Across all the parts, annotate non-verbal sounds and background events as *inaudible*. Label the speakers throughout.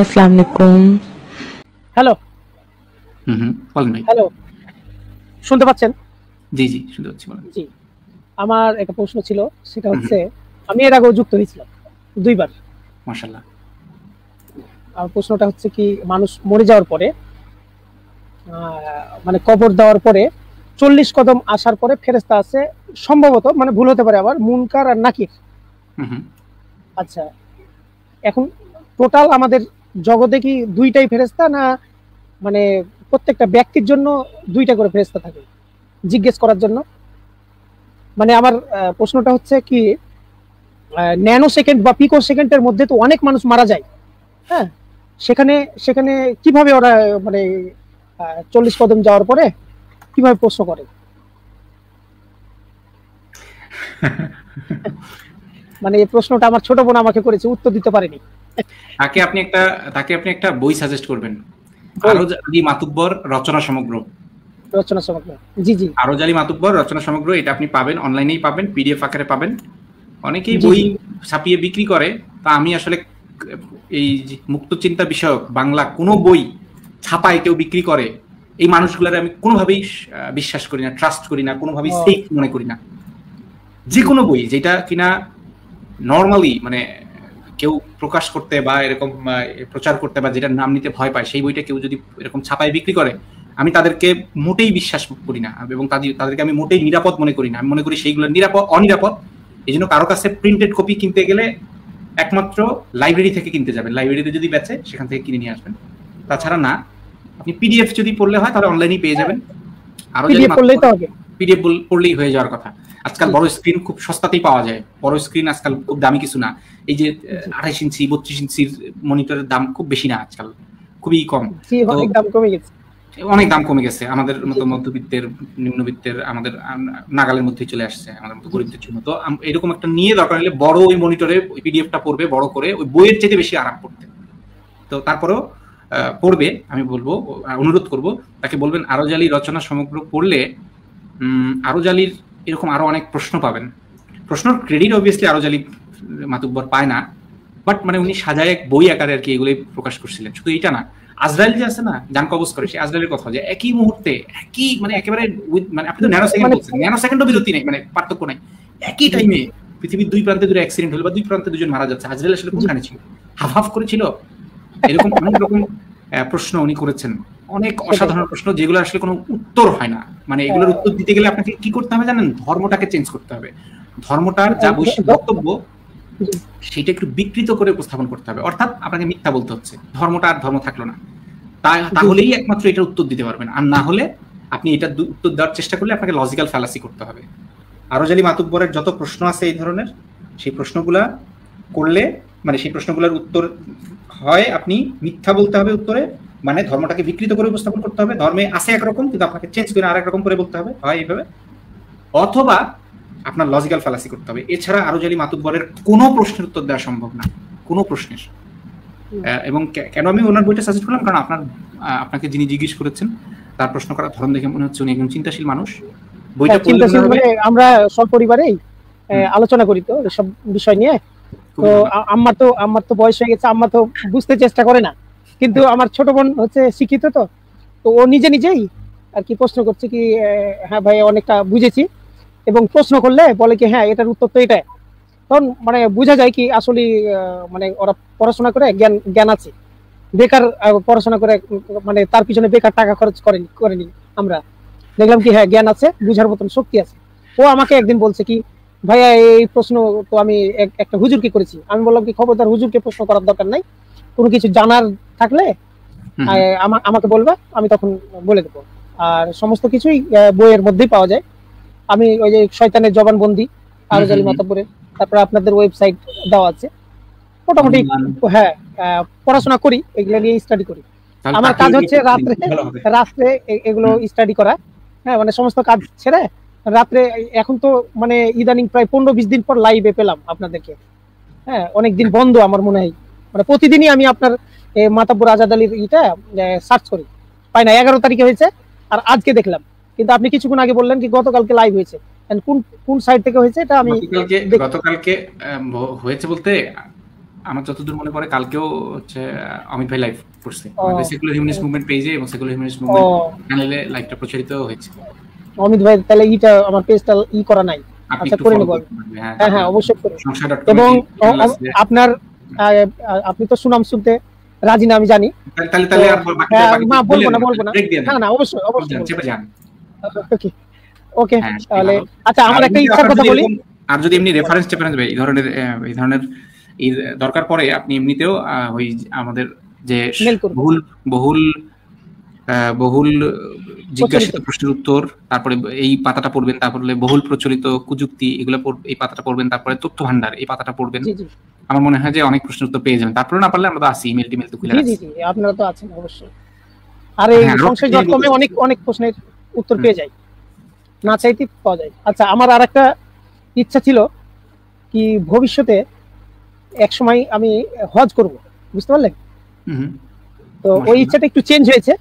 Speaker 1: अस्सलाम वालेकुम
Speaker 2: হ্যালো
Speaker 3: হুম বলেন ভাই
Speaker 2: হ্যালো শুনতে পাচ্ছেন
Speaker 3: জি জি শুনতে পাচ্ছি বলেন
Speaker 2: জি আমার একটা প্রশ্ন ছিল সেটা হচ্ছে আমি এর আগে যুক্ত হয়েছিলাম দুইবার মাশাআল্লাহ আর প্রশ্নটা হচ্ছে কি মানুষ মরে যাওয়ার পরে মানে কবর দেওয়ার পরে চল্লিশ কদম আসার পরে ফেরেস্তা আছে সম্ভবত মানে ভুল হতে পারে আবার মুনকার আর নাকির আচ্ছা এখন টোটাল আমাদের জগতে কি দুইটাই ফেরেস্তা না মানে প্রত্যেকটা ব্যক্তির জন্য দুইটা করে ফেরেস্তা থাকে জিজ্ঞেস করার জন্য মানে আমার প্রশ্নটা হচ্ছে কি ন্যানো সেকেন্ড বা পিকো সেকেন্ডের মধ্যে তো অনেক মানুষ মারা যায় হ্যাঁ সেখানে সেখানে কিভাবে ওরা মানে চল্লিশ কদম যাওয়ার পরে কিভাবে প্রশ্ন করে *laughs* মানে এই প্রশ্নটা আমার ছোট বোন আমাকে করেছে উত্তর দিতে পারেনি
Speaker 3: তাকে আপনি একটা তাকে আপনি একটা বই সাজেস্ট করবেন আরজ মাতুব্বর রচনা সমগ্র রচনা সমগ্র জি জি আরজ মাতুব্বর রচনা সমগ্র এটা আপনি পাবেন অনলাইনেই পাবেন পিডিএফ আকারে পাবেন অনেকেই বই ছাপিয়ে বিক্রি করে তা আমি আসলে এই মুক্ত চিন্তা বিষয়ক বাংলা কোনো বই ছাপায় কেউ বিক্রি করে এই মানুষগুলোর আমি কোনোভাবেই বিশ্বাস করি না ট্রাস্ট করি না কোনোভাবেই সেফ মনে করি না যে কোনো বই যেটা কিনা নর্মালি মানে কেউ প্রকাশ করতে বা এরকম প্রচার করতে বা যেটার নাম নিতে ভয় পায় সেই বইটা কেউ যদি এরকম ছাপায় বিক্রি করে আমি তাদেরকে মোটেই বিশ্বাস করি না এবং তাদের তাদেরকে আমি মোটেই নিরাপদ মনে করি না আমি মনে করি সেইগুলো নিরাপদ অনিরাপদ এই জন্য কারো কাছে প্রিন্টেড কপি কিনতে গেলে একমাত্র লাইব্রেরি থেকে কিনতে যাবেন লাইব্রেরিতে যদি বেচে সেখান থেকে কিনে নিয়ে আসবেন তাছাড়া না আপনি পিডিএফ যদি পড়লে হয় তাহলে অনলাইনেই পেয়ে যাবেন আরো যদি পিডিএফ পড়লেই হয়ে যাওয়ার কথা আজকাল বড় স্ক্রিন খুব সস্তাতেই পাওয়া যায় বড় স্ক্রিন আজকাল খুব দামি কিছু না এই যে আঠাশ ইঞ্চি বত্রিশ ইঞ্চির মনিটরের দাম খুব বেশি না আজকাল খুবই কম অনেক দাম কমে গেছে আমাদের মতো মধ্যবিত্তের নিম্নবিত্তের আমাদের নাগালের মধ্যে চলে আসছে আমাদের মতো গরিবদের জন্য তো এরকম একটা নিয়ে দরকার হলে বড় ওই মনিটরে ওই পিডিএফটা পড়বে বড় করে ওই বইয়ের চেয়ে বেশি আরাম পড়তে তো তারপরেও পড়বে আমি বলবো অনুরোধ করব তাকে বলবেন আরজালি রচনা সমগ্র পড়লে আরোজালির এরকম আরো অনেক প্রশ্ন পাবেন প্রশ্নর ক্রেডিট অবভিয়াসলি আরোজালি মাতুব্বর পায় না বাট মানে উনি সাজায় এক বই আকারে আর কি এগুলোই প্রকাশ করছিলেন শুধু এইটা না আজরাইল যে আছে না কবজ করে সেই আজরাইলের কথা যে একই মুহূর্তে একই মানে একেবারে মানে আপনি তো ন্যানো মানে সেকেন্ড বলছেন ন্যানো সেকেন্ডও বিরতি নেই মানে পার্থক্য নাই একই টাইমে পৃথিবীর দুই প্রান্তে দুটো অ্যাক্সিডেন্ট হলো বা দুই প্রান্তে দুজন মারা যাচ্ছে আজরাইল আসলে কোনখানে ছিল হাফ হাফ করেছিল এরকম অনেক রকম প্রশ্ন উনি করেছেন অনেক অসাধারণ প্রশ্ন যেগুলো আসলে কোনো উত্তর হয় না মানে হ্যাঁ। এগুলোর উত্তর দিতে গেলে আপনাকে কি করতে হবে জানেন ধর্মটাকে চেঞ্জ করতে হবে ধর্মটার যা হ্যাঁ, বৈশ্বিক বক্তব্য সেটা একটু বিকৃত করে উপস্থাপন করতে হবে অর্থাৎ আপনাকে মিথ্যা বলতে হচ্ছে ধর্মটা আর ধর্ম থাকলো না তাহলেই একমাত্র এটার উত্তর দিতে পারবেন আর না হলে আপনি এটা উত্তর দেওয়ার চেষ্টা করলে আপনাকে লজিক্যাল ফ্যালাসি করতে হবে আরো জালি মাতুব্বরের যত প্রশ্ন আছে এই ধরনের সেই প্রশ্নগুলা করলে মানে সেই প্রশ্নগুলোর উত্তর হয় আপনি মিথ্যা বলতে হবে উত্তরে মানে ধর্মটাকে বিকৃত করে উপস্থাপন করতে হবে ধর্মে আছে একরকম কিন্তু আপনাকে চেঞ্জ করে আর একরকম করে বলতে হবে হয় এইভাবে অথবা আপনার লজিক্যাল ফ্যালাসি করতে হবে এছাড়া আরো জালি মাতুব্বরের কোনো প্রশ্নের উত্তর দেওয়া সম্ভব না কোনো প্রশ্নের এবং কেন আমি ওনার বইটা সাজেস্ট করলাম কারণ আপনার আপনাকে যিনি জিজ্ঞেস করেছেন তার প্রশ্ন করার ধরন দেখে মনে হচ্ছে উনি একজন চিন্তাশীল মানুষ বইটা হ্যাঁ, পড়লে মানে
Speaker 2: আমরা সব পরিবারেই আলোচনা করি তো সব বিষয় নিয়ে তো আম্মা তো আমার তো বয়স হয়ে গেছে আম্মা তো বুঝতে চেষ্টা করে না কিন্তু আমার ছোট বোন হচ্ছে শিক্ষিত তো তো ও নিজে নিজেই আর কি প্রশ্ন করছে কি হ্যাঁ ভাই অনেকটা বুঝেছি এবং প্রশ্ন করলে বলে কি হ্যাঁ এটার উত্তর তো এটাই তখন মানে বোঝা যায় কি আসলে মানে ওরা পড়াশোনা করে জ্ঞান জ্ঞান আছে বেকার পড়াশোনা করে মানে তার পিছনে বেকার টাকা খরচ করেনি করেনি আমরা দেখলাম কি হ্যাঁ জ্ঞান আছে বুঝার মতন শক্তি আছে ও আমাকে একদিন বলছে কি ভাইয়া এই প্রশ্ন তো আমি একটা হুজুরকে করেছি আমি বললাম কি খবরদার হুজুরকে প্রশ্ন করার দরকার নাই কোনো কিছু জানার থাকলে আমাকে বলবে আমি তখন বলে দেবো আর সমস্ত কিছুই বইয়ের মধ্যেই পাওয়া যায় আমি ওই যে শয়তানের জবানবন্দি আরজালি মাতাপুরে তারপরে আপনাদের ওয়েবসাইট দেওয়া আছে মোটামুটি হ্যাঁ পড়াশোনা করি এগুলো নিয়ে স্টাডি করি আমার কাজ হচ্ছে রাত্রে রাত্রে এগুলো স্টাডি করা হ্যাঁ মানে সমস্ত কাজ ছেড়ে রাত্রে এখন তো মানে ইদানিং প্রায় পনেরো বিশ দিন পর লাইভে পেলাম আপনাদেরকে হ্যাঁ অনেকদিন বন্ধ আমার মনে হয় মানে প্রতিদিনই আমি আপনার মাতাপুর আজাদ আলীর ইটা সার্চ করি পাই না এগারো তারিখে হয়েছে আর আজকে দেখলাম কিন্তু আপনি কিছুক্ষণ আগে বললেন কি গতকালকে লাইভ হয়েছে কোন কোন সাইড থেকে হয়েছে এটা আমি
Speaker 3: গতকালকে হয়েছে বলতে আমার যতদূর মনে পড়ে কালকেও হচ্ছে অমিত ভাই লাইভ করছে সেকুলার হিউম্যানিস্ট মুভমেন্ট পেজে এবং সেকুলার হিউম্যানিস্ট মুভমেন্ট চ্যানেলে লাইভটা প্রচারিত হয়েছে
Speaker 2: অমিত ভাই তাহলে ইটা আমার পেজটা ই করা নাই আচ্ছা করে নেব হ্যাঁ।, হ্যাঁ হ্যাঁ অবশ্যই এবং আপনার আপনি তো সুনাম শুনতে রাজি না আমি জানি ওকে হ্যাঁ, তাহলে আচ্ছা আমার একটা ইচ্ছার কথা বলি
Speaker 3: আর যদি এমনি রেফারেন্স টেফারেন্স এই ধরনের এই ধরনের দরকার পড়ে আপনি এমনিতেও ওই আমাদের যে ভুল বহুল বহুল জিজ্ঞাসিত প্রশ্নের উত্তর তারপরে এই পাতাটা পড়বেন তারপরে বহুল প্রচলিত কুযুক্তি এগুলো এই পাতাটা পড়বেন তারপরে তথ্য ভান্ডার এই পাতাটা পড়বেন আমার মনে হয় যে অনেক প্রশ্নের উত্তর পেয়ে যাবেন তারপরে না পারলে আমরা তো আসি ইমেল টিমেল তো খুলে জি জি
Speaker 2: আপনারা তো আছেন অবশ্যই আর এই হ্যাঁ, সংশয়.কমে অনেক অনেক প্রশ্নের উত্তর পেয়ে যাই না চাইতে পাওয়া যায় আচ্ছা আমার আর একটা ইচ্ছা ছিল কি ভবিষ্যতে এক সময় আমি হজ করব বুঝতে পারলেন তো ওই ইচ্ছাটা একটু চেঞ্জ হয়েছে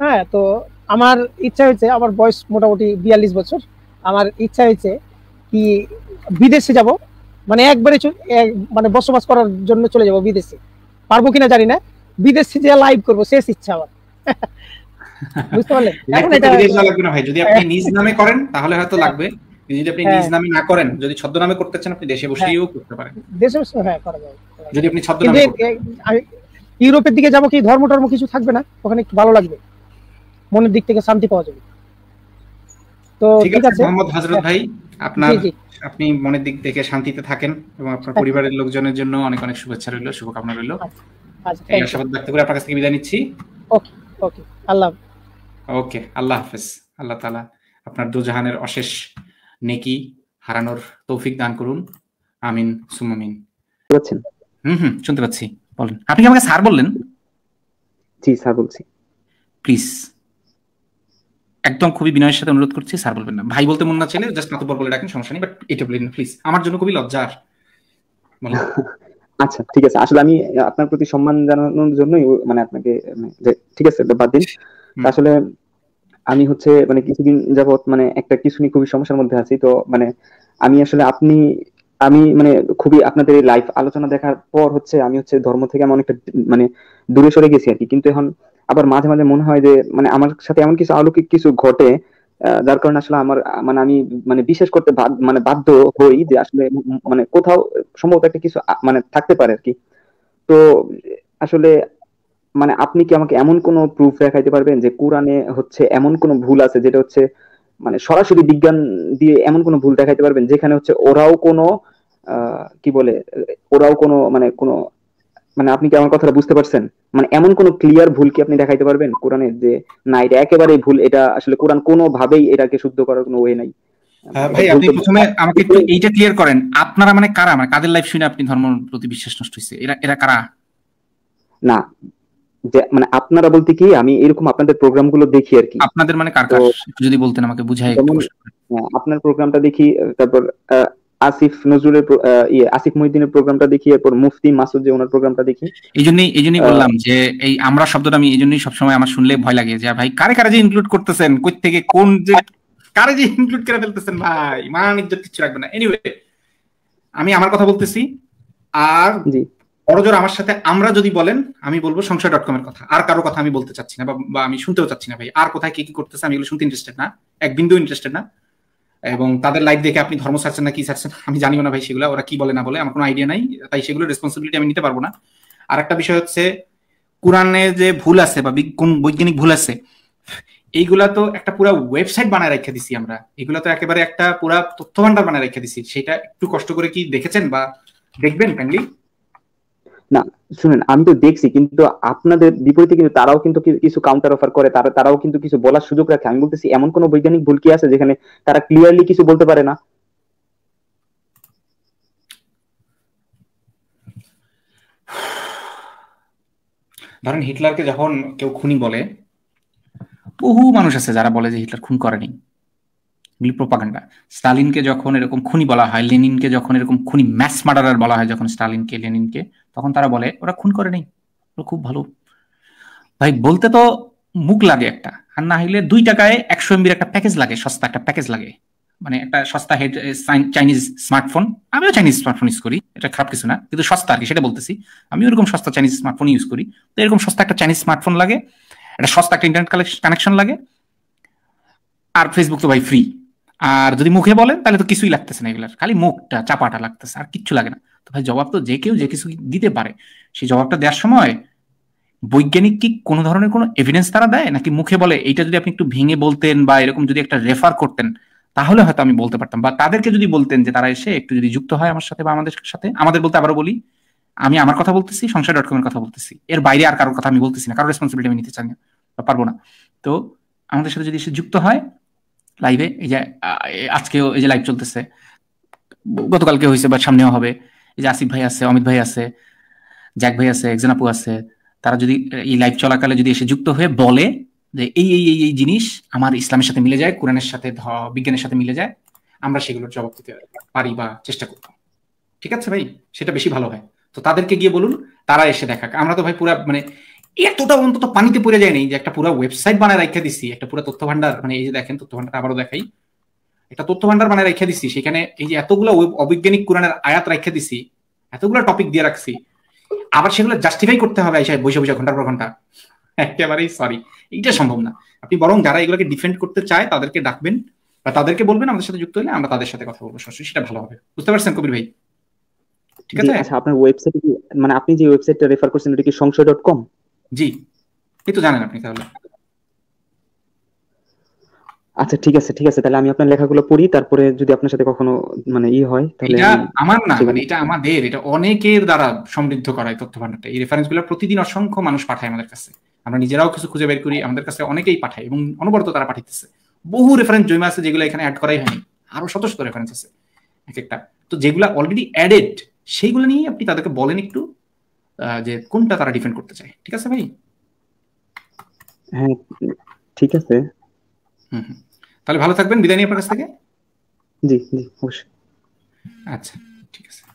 Speaker 2: হ্যাঁ তো আমার ইচ্ছা হয়েছে আমার বয়স মোটামুটি বিয়াল্লিশ বছর আমার ইচ্ছা হয়েছে কি বিদেশে যাব মানে একবারে মানে বসবাস করার জন্য চলে যাব বিদেশে পারবো কিনা জানি না বিদেশে যে লাইভ করব শেষ ইচ্ছা আমার *laughs* বুঝতে পারলেন
Speaker 3: যদি আপনি নিজ নামে করেন তাহলে হয়তো হ্যাঁ। লাগবে যদি আপনি নিজ হ্যাঁ। নামে না করেন যদি ছদ্মনামে করতে চান আপনি দেশে বসেও হ্যাঁ। করতে পারেন
Speaker 2: দেশে বসে হ্যাঁ করা যায়
Speaker 3: যদি আপনি ছদ্মনামে
Speaker 2: ইউরোপের দিকে যাব কি ধর্ম টর্ম কিছু থাকবে না ওখানে একটু ভালো লাগবে মনের দিক থেকে শান্তি পাওয়া যাবে তো ঠিক আছে মোহাম্মদ হযরত ভাই আপনার
Speaker 3: আপনি মনের দিক থেকে শান্তিতে থাকেন এবং আপনার আচ্ছা। পরিবারের লোকজনের জন্য অনেক অনেক শুভেচ্ছা রইল শুভকামনা রইল আচ্ছা, আচ্ছা, এই আশাবাদ ব্যক্ত করে আপনার কাছ থেকে বিদায় নিচ্ছি ওকে ওকে আল্লাহ ওকে আল্লাহ হাফেজ আল্লাহ তাআলা আপনার দুজাহানের অশেষ নেকি হারানোর তৌফিক দান করুন আমিন সুমামিন হুম হুম শুনতে পাচ্ছি বলেন আপনি আমাকে স্যার বললেন জি স্যার বলছি প্লিজ একদম খুবই বিনয়ের সাথে অনুরোধ করছি স্যার বলবেন না ভাই বলতে মন না চাইলে জাস্ট মাতুব্বর বলে রাখেন সমস্যা নেই বাট এটা বলেন প্লিজ আমার জন্য খুবই লজ্জার
Speaker 1: আচ্ছা ঠিক আছে আসলে আমি আপনার প্রতি সম্মান জানানোর জন্যই মানে আপনাকে ঠিক আছে বাদ দিন আসলে আমি হচ্ছে মানে কিছুদিন যাবত মানে একটা কিছু নিয়ে খুবই সমস্যার মধ্যে আছি তো মানে আমি আসলে আপনি আমি মানে খুবই আপনাদের লাইফ আলোচনা দেখার পর হচ্ছে আমি হচ্ছে ধর্ম থেকে আমি অনেকটা মানে দূরে সরে গেছি আর কি কিন্তু এখন আবার মাঝে মাঝে মনে হয় যে মানে আমার সাথে এমন কিছু অলৌকিক কিছু ঘটে যার কারণে আসলে আমার মানে আমি মানে বিশ্বাস করতে মানে বাধ্য হই যে আসলে মানে কোথাও সম্ভবত একটা কিছু মানে থাকতে পারে আর কি তো আসলে মানে আপনি কি আমাকে এমন কোনো প্রুফ দেখাইতে পারবেন যে কোরআনে হচ্ছে এমন কোনো ভুল আছে যেটা হচ্ছে মানে সরাসরি বিজ্ঞান দিয়ে এমন কোনো ভুল দেখাইতে পারবেন যেখানে হচ্ছে ওরাও কোনো কি বলে ওরাও কোনো মানে কোনো মানে আপনি কি আমার কথাটা বুঝতে পারছেন মানে এমন কোন ক্লিয়ার ভুল কি আপনি দেখাইতে পারবেন কোরআনের যে না এটা একেবারে ভুল এটা আসলে কোরআন কোনো ভাবেই এটাকে শুদ্ধ করার কোনো ওয়ে নাই
Speaker 3: হ্যাঁ, মানে ভাই আপনি প্রথমে আমাকে একটু *laughs* এইটা ক্লিয়ার করেন আপনারা মানে কারা মানে কাদের লাইফ শুনে আপনি ধর্ম প্রতি বিশ্বাস নষ্ট হইছে এরা এরা কারা
Speaker 1: না যে মানে আপনারা বলতে কি আমি এরকম আপনাদের প্রোগ্রাম গুলো দেখি আর কি
Speaker 3: আপনাদের মানে কার কার যদি বলতেন আমাকে বুঝাই
Speaker 1: হ্যাঁ, আপনার প্রোগ্রামটা দেখি তারপর আসিফ নজরুলের ইয়ে আসিফ মহিউদ্দিনের প্রোগ্রামটা দেখি এরপর মুফতি মাসুদ যে ওনার প্রোগ্রামটা দেখি
Speaker 3: এই জন্যই এই জন্যই বললাম যে এই আমরা শব্দটা আমি এই জন্যই সবসময় আমার শুনলে ভয় লাগে যে ভাই কারে কারে যে ইনক্লুড করতেছেন কই থেকে কোন যে কারে যে ইনক্লুড করে ফেলতেছেন ভাই মান ইজ্জত কিছু রাখবে না এনিওয়ে আমি আমার কথা বলতেছি আর জি বড়জোর আমার সাথে আমরা যদি বলেন আমি বলবো সংশয় ডট কম এর কথা আর কারো কথা আমি বলতে চাচ্ছি না বা আমি শুনতেও চাচ্ছি না ভাই আর কোথায় কি কি করতেছে আমি এগুলো শুনতে ইন্টারেস্টেড না এক বিন্দু ইন্টারেস্টেড না এবং তাদের লাইফ দেখে আপনি ধর্ম ছাড়ছেন না কি ছাড়ছেন আমি জানিও না ভাই সেগুলো ওরা কি বলে না বলে আমার কোনো আইডিয়া নাই তাই সেগুলো রেসপন্সিবিলিটি আমি নিতে পারবো না আর একটা বিষয় হচ্ছে কোরআনে যে ভুল আছে বা কোন বৈজ্ঞানিক ভুল আছে এইগুলা তো একটা পুরা ওয়েবসাইট বানায় রেখে দিছি আমরা এগুলা তো একেবারে একটা পুরা তথ্য ভান্ডার বানায় রেখে দিছি সেটা একটু কষ্ট করে কি দেখেছেন বা দেখবেন ফ্যামিলি
Speaker 1: না শুনেন আমি তো দেখছি কিন্তু আপনাদের বিপরীতে কিন্তু তারাও কিন্তু কিছু কাউন্টার অফার করে তারা তারাও কিন্তু কিছু বলার সুযোগ রাখে আমি বলতেছি এমন কোন বৈজ্ঞানিক ভুল কি আছে যেখানে তারা ক্লিয়ারলি কিছু বলতে পারে না
Speaker 3: ধরেন হিটলারকে যখন কেউ খুনি বলে
Speaker 1: বহু মানুষ আছে
Speaker 3: যারা বলে যে হিটলার খুন করেনি এগুলি প্রোপাগান্ডা স্টালিনকে যখন এরকম খুনি বলা হয় লেনিনকে যখন এরকম খুনি ম্যাস মার্ডারার বলা হয় যখন স্টালিনকে লেনিনকে তখন তারা বলে ওরা খুন করে নেই ওরা খুব ভালো ভাই বলতে তো মুখ লাগে একটা আর না হইলে দুই টাকায় একশো এমবির একটা প্যাকেজ লাগে সস্তা একটা প্যাকেজ লাগে মানে একটা সস্তা হেড চাইনিজ স্মার্টফোন আমিও চাইনিজ স্মার্টফোন ইউজ করি এটা খারাপ কিছু না কিন্তু সস্তা আর কি সেটা বলতেছি আমি ওরকম সস্তা চাইনিজ স্মার্টফোন ইউজ করি তো এরকম সস্তা একটা চাইনিজ স্মার্টফোন লাগে একটা সস্তা একটা ইন্টারনেট কানেকশন লাগে আর ফেসবুক তো ভাই ফ্রি আর যদি মুখে বলেন তাহলে তো কিছুই লাগতেছে না এগুলার খালি মুখটা চাপাটা লাগতেছে আর কিচ্ছু লাগে না তো ভাই জবাব তো যে কেউ যে কিছু দিতে পারে সেই জবাবটা দেওয়ার সময় বৈজ্ঞানিক কি কোনো ধরনের কোনো এভিডেন্স তারা দেয় নাকি মুখে বলে এইটা যদি আপনি একটু ভেঙে বলতেন বা এরকম যদি একটা রেফার করতেন তাহলে হয়তো আমি বলতে পারতাম বা তাদেরকে যদি বলতেন যে তারা এসে একটু যদি যুক্ত হয় আমার সাথে বা আমাদের সাথে আমাদের বলতে আবারও বলি আমি আমার কথা বলতেছি সংসার ডট কমের কথা বলতেছি এর বাইরে আর কারোর কথা আমি বলতেছি না কারোর রেসপন্সিবিলিটি আমি নিতে চাই না বা পারবো না তো আমাদের সাথে যদি এসে যুক্ত হয় লাইভে এই যে আজকেও এই যে লাইভ চলতেছে গতকালকে হয়েছে বা সামনেও হবে এই যে আসিফ ভাই আছে অমিত ভাই আছে জ্যাক ভাই আছে একজন আপু আছে তারা যদি এই লাইভ চলাকালে যদি এসে যুক্ত হয়ে বলে যে এই এই এই এই জিনিস আমার ইসলামের সাথে মিলে যায় কোরআনের সাথে বিজ্ঞানের সাথে মিলে যায় আমরা সেগুলোর জবাব দিতে পারি বা চেষ্টা করব ঠিক আছে ভাই সেটা বেশি ভালো হয় তো তাদেরকে গিয়ে বলুন তারা এসে দেখাক আমরা তো ভাই পুরা মানে এতটা অন্তত পানিতে পড়ে যায়নি যে একটা পুরো ওয়েবসাইট বানায় রাখা দিছি একটা পুরো তথ্য ভান্ডার মানে এই যে দেখেন তথ্য ভান্ডার আবারও দেখাই একটা তথ্য ভান্ডার বানায় রাখা দিছি সেখানে এই যে এতগুলো অবৈজ্ঞানিক কোরআনের আয়াত রাখা দিছি এতগুলো টপিক দিয়ে রাখছি আবার সেগুলো জাস্টিফাই করতে হবে এসে বসে বসে ঘন্টার পর ঘন্টা একেবারেই সরি এইটা সম্ভব না আপনি বরং যারা এগুলোকে ডিফেন্ড করতে চায় তাদেরকে ডাকবেন বা তাদেরকে বলবেন আমাদের সাথে যুক্ত হলে আমরা তাদের সাথে কথা বলবো সরাসরি সেটা ভালো হবে বুঝতে পারছেন কবির ভাই ঠিক আছে
Speaker 1: আচ্ছা আপনার ওয়েবসাইট মানে আপনি যে ওয়েবসাইটটা রেফার করছেন এটা কি সংশয় ডট কম
Speaker 3: জি এই জানেন আপনি তাহলে
Speaker 1: আচ্ছা ঠিক আছে ঠিক আছে তাহলে আমি আপনার লেখাগুলো পড়ি তারপরে যদি আপনার সাথে কখনো মানে ই হয় তাহলে এটা আমার না মানে এটা
Speaker 3: আমাদের এটা অনেকের দ্বারা সমৃদ্ধ করা এই তথ্য ভান্ডারটা এই রেফারেন্সগুলো প্রতিদিন অসংখ্য মানুষ পাঠায় আমাদের কাছে আমরা নিজেরাও কিছু খুঁজে বের করি আমাদের কাছে অনেকেই পাঠায় এবং অনবরত তারা পাঠাইতেছে বহু রেফারেন্স জমে আছে যেগুলো এখানে অ্যাড করাই হয়নি আরো শত শত রেফারেন্স আছে এক একটা তো যেগুলো অলরেডি অ্যাডেড সেইগুলো নিয়ে আপনি তাদেরকে বলেন একটু যে কোনটা তারা ডিফেন্ড করতে চায় ঠিক আছে ভাই
Speaker 1: হ্যাঁ ঠিক আছে
Speaker 3: হুম তাহলে ভালো থাকবেন বিদায় নিয়ে আপনার কাছ থেকে
Speaker 1: জি জি অবশ্যই আচ্ছা ঠিক আছে